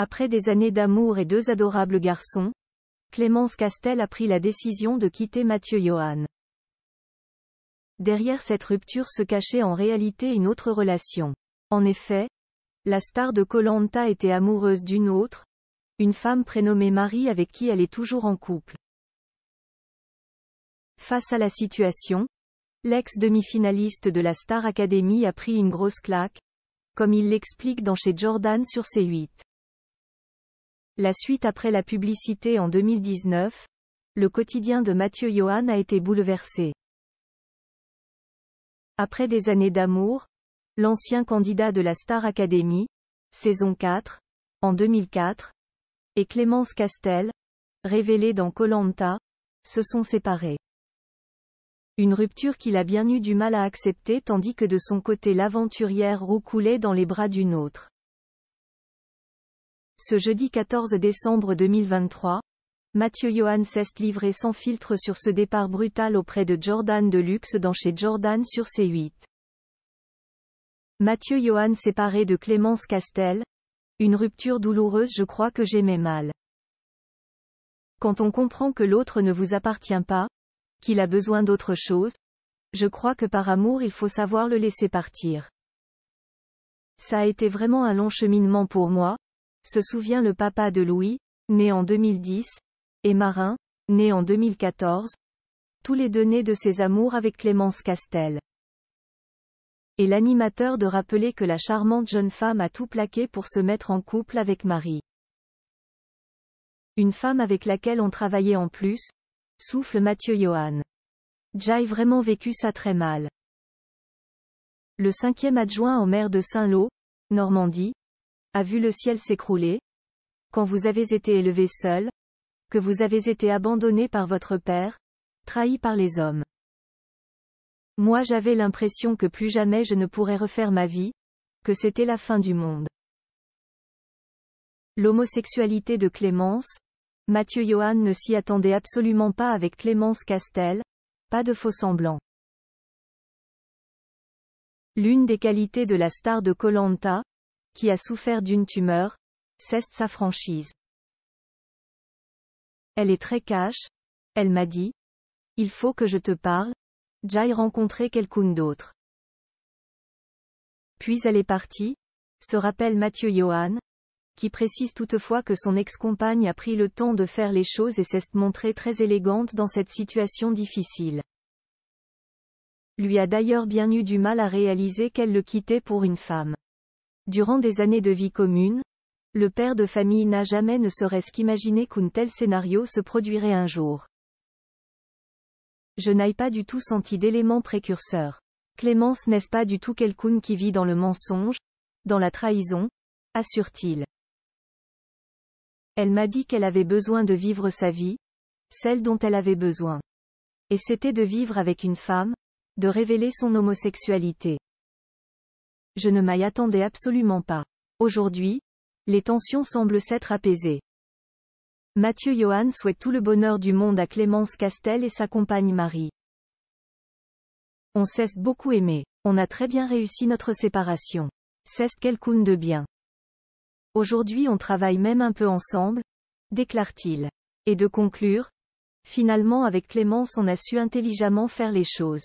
Après des années d'amour et deux adorables garçons, Clémence Castel a pris la décision de quitter Mathieu Johan. Derrière cette rupture se cachait en réalité une autre relation. En effet, la star de Colanta était amoureuse d'une autre, une femme prénommée Marie avec qui elle est toujours en couple. Face à la situation, l'ex-demi-finaliste de la Star Academy a pris une grosse claque, comme il l'explique dans Chez Jordan sur C8. La suite après la publicité en 2019, le quotidien de Mathieu Johan a été bouleversé. Après des années d'amour, l'ancien candidat de la Star Academy, saison 4, en 2004, et Clémence Castel, révélée dans Colanta, se sont séparés. Une rupture qu'il a bien eu du mal à accepter tandis que de son côté l'aventurière roucoulait dans les bras d'une autre. Ce jeudi 14 décembre 2023, Mathieu Johan Sest livré sans filtre sur ce départ brutal auprès de Jordan Luxe dans chez Jordan sur C8. Mathieu Johan séparé de Clémence Castel. Une rupture douloureuse je crois que j'aimais mal. Quand on comprend que l'autre ne vous appartient pas, qu'il a besoin d'autre chose, je crois que par amour il faut savoir le laisser partir. Ça a été vraiment un long cheminement pour moi, se souvient le papa de Louis, né en 2010, et Marin, né en 2014, tous les deux nés de ses amours avec Clémence Castel. Et l'animateur de rappeler que la charmante jeune femme a tout plaqué pour se mettre en couple avec Marie. Une femme avec laquelle on travaillait en plus, souffle Mathieu Johan. Jai vraiment vécu ça très mal. Le cinquième adjoint au maire de Saint-Lô, Normandie, a vu le ciel s'écrouler, quand vous avez été élevé seul, que vous avez été abandonné par votre père, trahi par les hommes. Moi j'avais l'impression que plus jamais je ne pourrais refaire ma vie, que c'était la fin du monde. L'homosexualité de Clémence, Mathieu Johan ne s'y attendait absolument pas avec Clémence Castel, pas de faux semblants. L'une des qualités de la star de Colanta, qui a souffert d'une tumeur, cesse sa franchise. Elle est très cash. Elle m'a dit. Il faut que je te parle. j'ai rencontrer quelqu'un d'autre. Puis elle est partie, se rappelle Mathieu Johan, qui précise toutefois que son ex-compagne a pris le temps de faire les choses et s'est montrée très élégante dans cette situation difficile. Lui a d'ailleurs bien eu du mal à réaliser qu'elle le quittait pour une femme. Durant des années de vie commune, le père de famille n'a jamais ne serait-ce qu'imaginé qu'un tel scénario se produirait un jour. Je n'ai pas du tout senti d'éléments précurseurs. Clémence n'est-ce pas du tout quelqu'un qui vit dans le mensonge, dans la trahison, assure-t-il. Elle m'a dit qu'elle avait besoin de vivre sa vie, celle dont elle avait besoin. Et c'était de vivre avec une femme, de révéler son homosexualité. Je ne m'y attendais absolument pas. Aujourd'hui, les tensions semblent s'être apaisées. Mathieu Johan souhaite tout le bonheur du monde à Clémence Castel et sa compagne Marie. On cesse beaucoup aimer. On a très bien réussi notre séparation. C'est quelqu'un de bien. Aujourd'hui on travaille même un peu ensemble, déclare-t-il. Et de conclure, finalement avec Clémence on a su intelligemment faire les choses.